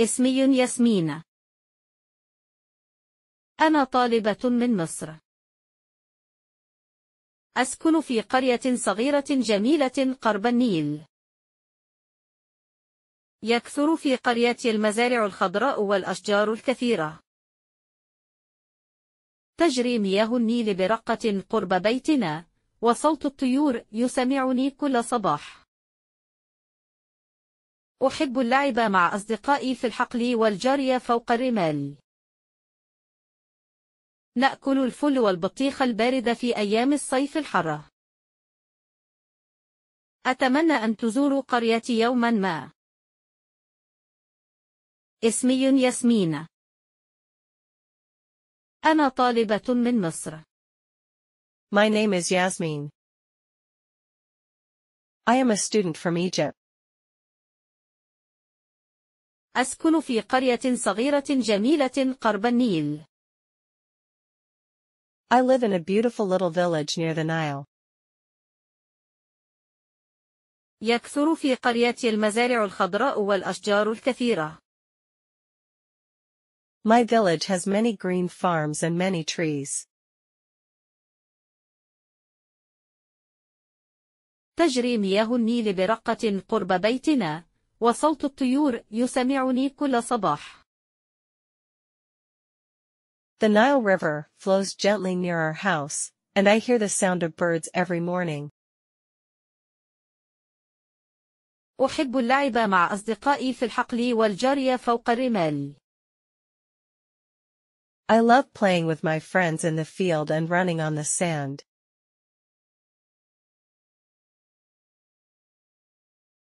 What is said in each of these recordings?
اسمي ياسمينة أنا طالبة من مصر أسكن في قرية صغيرة جميلة قرب النيل يكثر في قريتي المزارع الخضراء والأشجار الكثيرة تجري مياه النيل برقة قرب بيتنا وصوت الطيور يسمعني كل صباح أحب اللعب مع أصدقائي في الحقل والجري فوق الرمال نأكل الفل والبطيخ الباردة في أيام الصيف الحارة أتمنى أن تزوروا قريتي يوما ما اسمي ياسمين أنا طالبة من مصر My name is Yasmin. I am a student from Egypt. أسكن في قرية صغيرة جميلة قرب النيل. I live in a beautiful little village near the Nile. يكثر في قريتي المزارع الخضراء والأشجار الكثيرة. My village has many green farms and many trees. تجري مياه النيل برقة قرب بيتنا. وصوت الطيور يسمعني كل صباح. The Nile River flows gently near our house, and I hear the sound of birds every morning. أحب اللعب مع أصدقائي في الحقل والجري فوق الرمال. I love playing with my friends in the field and running on the sand.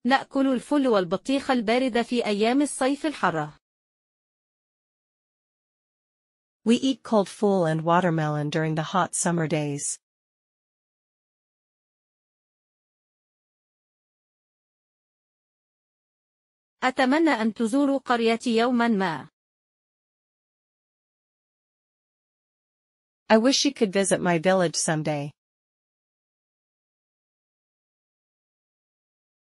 نأكل الفل والبطيخ الباردة في أيام الصيف الحارة. We eat cold fool and watermelon during the hot summer days. أتمنى أن تزوروا قريتي يوما ما. I wish you could visit my village someday.